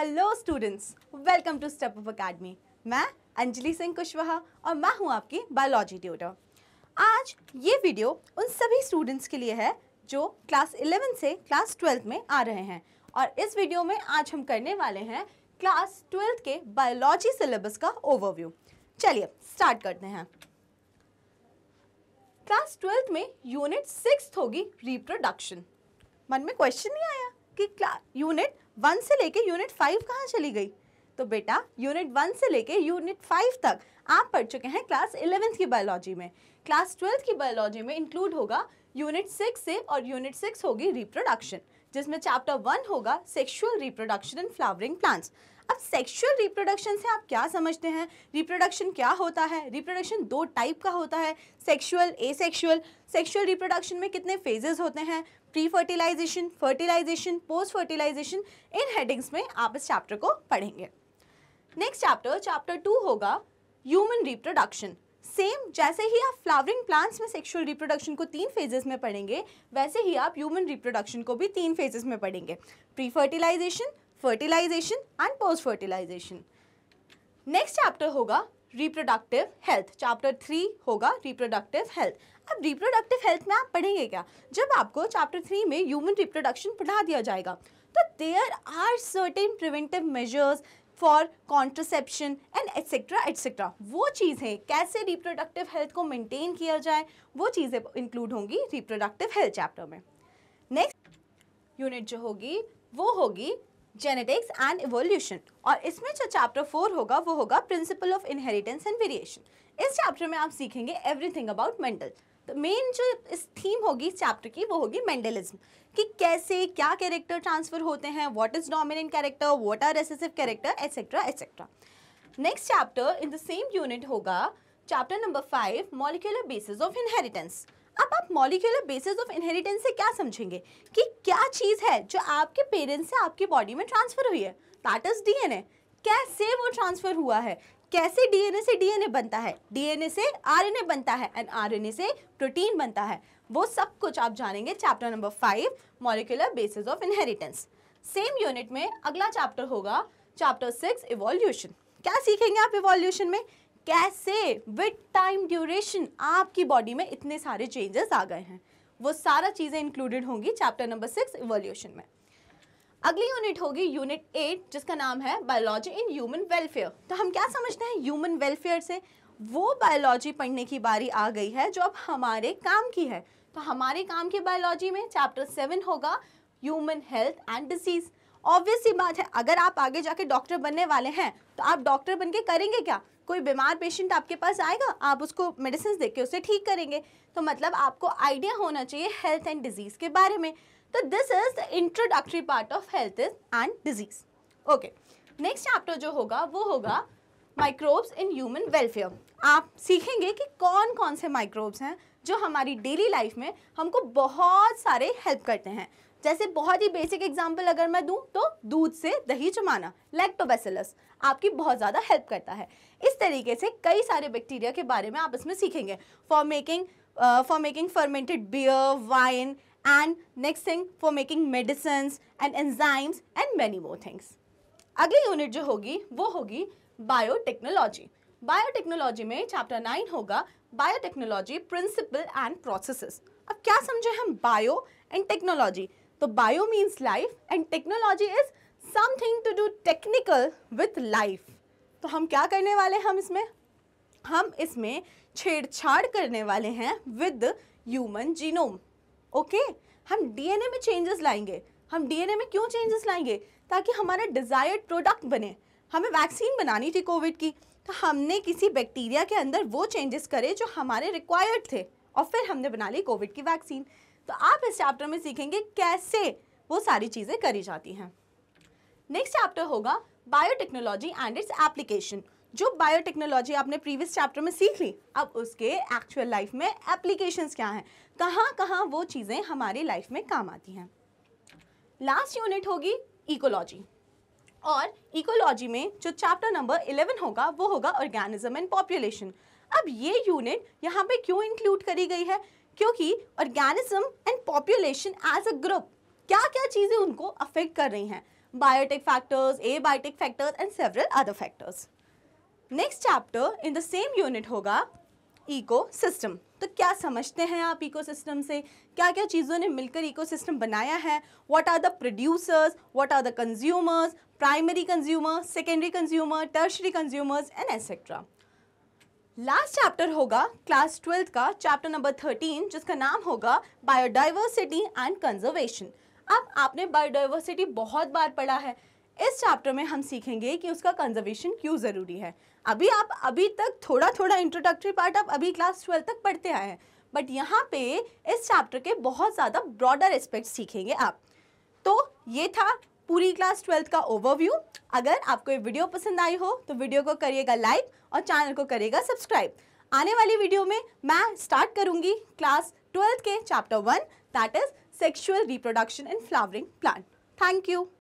hello students welcome to step up academy मैं अंजलि सिंह कुशवाहा और मैं हूं आपकी बायोलॉजी ट्यूटर आज ये वीडियो उन सभी स्टूडेंट्स के लिए है जो क्लास 11 से क्लास 12 में आ रहे हैं और इस वीडियो में आज हम करने वाले हैं क्लास 12 के बायोलॉजी सिलेबस का ओवरव्यू चलिए स्टार्ट करते हैं क्लास ट्वेल्थ में यूनिट सिक्स होगी रिप्रोडक्शन मन में क्वेश्चन नहीं आया कि यूनिट वन से लेके यूनिट फाइव कहाँ चली गई तो बेटा यूनिट वन से लेके यूनिट फाइव तक आप पढ़ चुके हैं क्लास इलेवेंथ की बायोलॉजी में क्लास ट्वेल्थ की बायोलॉजी में इंक्लूड होगा यूनिट सिक्स से और यूनिट सिक्स होगी रिप्रोडक्शन जिसमें चैप्टर वन होगा sexual reproduction in flowering plants अब सेक्सुअल रिप्रोडक्शन से आप क्या समझते हैं रिप्रोडक्शन क्या होता है रिप्रोडक्शन दो टाइप का होता है ए सेक्शुअल सेक्शुअल रिप्रोडक्शन में कितने फेजेस होते हैं pre fertilisation fertilisation post fertilisation इन हेडिंग्स में आप इस चैप्टर को पढ़ेंगे नेक्स्ट चैप्टर चैप्टर टू होगा ह्यूमन रिप्रोडक्शन सेम जैसे ही आप फ्लावरिंग प्लांट्स में सेक्सुअल रिप्रोडक्शन को तीन फेजेस में पढ़ेंगे वैसे ही आप ह्यूमन रिप्रोडक्शन को भी तीन फेजेस में पढ़ेंगे pre fertilisation fertilisation and post fertilisation next chapter होगा रिप्रोडक्टिव हेल्थ चैप्टर थ्री होगा रिप्रोडक्टिव हेल्थ अब रिप्रोडक्टिव हेल्थ में आप पढ़ेंगे क्या जब आपको चैप्टर थ्री में ह्यूमन रिप्रोडक्शन पढ़ा दिया जाएगा तो there are certain preventive measures for contraception and etcetera etcetera वो चीज़ें कैसे रिप्रोडक्टिव हेल्थ को मेंटेन किया जाए वो चीज़ें इंक्लूड होंगी रिप्रोडक्टिव हेल्थ चैप्टर में नेक्स्ट यूनिट जो होगी वो होगी जेनेटिक्स एंड इवोल्यूशन और इसमें जो चैप्टर फोर होगा वो होगा principle of inheritance and variation इस चैप्टर में आप सीखेंगे एवरीथिंग अबाउट मेंटल तो मेन जो इस थीम होगी इस चैप्टर की वो होगी मेंडलिज्म कि कैसे क्या कैरेक्टर ट्रांसफ़र होते हैं what is dominant character what are recessive character etcetera etcetera next chapter in the same unit होगा chapter number five molecular basis of inheritance अब आप मॉलिक्यूलर बेसिस ऑफ इनहेरिटेंस से क्या समझेंगे कि क्या चीज़ है जो आपके पेरेंट्स से आपकी बॉडी में ट्रांसफ़र हुई है दैट इज़ डीएनए कैसे वो ट्रांसफ़र हुआ है कैसे डीएनए से डीएनए बनता है डीएनए से आरएनए बनता है एंड आरएनए से प्रोटीन बनता है वो सब कुछ आप जानेंगे chapter number five molecular basis of inheritance same unit में अगला चैप्टर होगा चैप्टर सिक्स इवोल्यूशन क्या सीखेंगे आप इवोल्यूशन में कैसे विद टाइम ड्यूरेशन आपकी बॉडी में इतने सारे चेंजेस आ गए हैं वो सारा चीज़ें इंक्लूडेड होंगी चैप्टर नंबर सिक्स इवोल्यूशन में अगली यूनिट होगी यूनिट एट जिसका नाम है बायोलॉजी इन ह्यूमन वेलफेयर तो हम क्या समझते हैं ह्यूमन वेलफेयर से वो बायोलॉजी पढ़ने की बारी आ गई है जो अब हमारे काम की है तो हमारे काम की बायोलॉजी में चैप्टर सेवन होगा human health and disease obvious सी बात है अगर आप आगे जाके डॉक्टर बनने वाले हैं तो आप डॉक्टर बन के करेंगे क्या कोई बीमार पेशेंट आपके पास आएगा आप उसको मेडिसिन दे के उसे ठीक करेंगे तो मतलब आपको आइडिया होना चाहिए हेल्थ एंड डिजीज़ के बारे में तो this is the introductory part of health and disease okay next chapter जो होगा वो होगा माइक्रोब्स इन ह्यूमन वेलफेयर आप सीखेंगे कि कौन कौन से माइक्रोब्स हैं जो हमारी डेली लाइफ में हमको बहुत सारे हेल्प करते हैं जैसे बहुत ही बेसिक एग्जाम्पल अगर मैं दूँ तो दूध से दही जमाना लैक्टोबेसिलस आपकी बहुत ज़्यादा हेल्प करता है इस तरीके से कई सारे बैक्टीरिया के बारे में आप इसमें सीखेंगे for making for making fermented beer wine and next thing for making medicine and enzymes and many more things अगली यूनिट जो होगी वो होगी बायोटेक्नोलॉजी बायोटेक्नोलॉजी में चैप्टर नाइन होगा बायोटेक्नोलॉजी प्रिंसिपल एंड प्रोसेसेस अब क्या समझे हम बायो एंड टेक्नोलॉजी तो bio means life and technology is something to do technical with life तो हम क्या करने वाले हैं हम इसमें हम इसमें छेड़छाड़ करने वाले हैं विद ह्यूमन जीनोम ओके हम डीएनए में चेंजेस लाएंगे हम डीएनए में क्यों चेंजेस लाएंगे ताकि हमारा डिज़ायर्ड प्रोडक्ट बने हमें वैक्सीन बनानी थी कोविड की तो हमने किसी बैक्टीरिया के अंदर वो चेंजेस करे जो हमारे रिक्वायर्ड थे और फिर हमने बना ली कोविड की वैक्सीन तो आप इस चैप्टर में सीखेंगे कैसे वो सारी चीज़ें करी जाती हैं नेक्स्ट चैप्टर होगा बायोटेक्नोलॉजी एंड इट्स एप्लीकेशन जो बायोटेक्नोलॉजी आपने प्रीवियस चैप्टर में सीख ली अब उसके एक्चुअल लाइफ में एप्लीकेशंस क्या हैं कहाँ कहाँ वो चीज़ें हमारी लाइफ में काम आती हैं लास्ट यूनिट होगी इकोलॉजी और इकोलॉजी में जो चैप्टर नंबर 11 होगा वो होगा ऑर्गेनिज्म एंड पॉपुलेशन अब ये यूनिट यहाँ पे क्यों इंक्लूड करी गई है क्योंकि organism and population as a group क्या क्या चीज़ें उनको अफेक्ट कर रही हैं biotic factors abiotic factors and several other factors next chapter in the same unit होगा इको सिस्टम तो क्या समझते हैं आप इको सिस्टम से क्या क्या चीज़ों ने मिलकर इको सिस्टम बनाया है what are the producers what are the consumers primary consumer secondary consumer tertiary consumers and etcetera last chapter होगा क्लास ट्वेल्थ का चैप्टर नंबर थर्टीन जिसका नाम होगा बायोडाइवर्सिटी एंड कंजर्वेशन अब आपने बायोडाइवर्सिटी बहुत बार पढ़ा है इस चैप्टर में हम सीखेंगे कि उसका कंजर्वेशन क्यों ज़रूरी है अभी आप अभी तक थोड़ा थोड़ा इंट्रोडक्टरी पार्ट आप अभी क्लास ट्वेल्थ तक पढ़ते आए हैं बट यहाँ पे इस चैप्टर के बहुत ज़्यादा ब्रॉडर एस्पेक्ट सीखेंगे आप तो ये था पूरी क्लास ट्वेल्थ का ओवरव्यू अगर आपको ये वीडियो पसंद आई हो तो वीडियो को करिएगा लाइक और चैनल को करिएगा सब्सक्राइब आने वाली वीडियो में मैं स्टार्ट करूंगी क्लास ट्वेल्थ के chapter one that is sexual reproduction in flowering plant thank you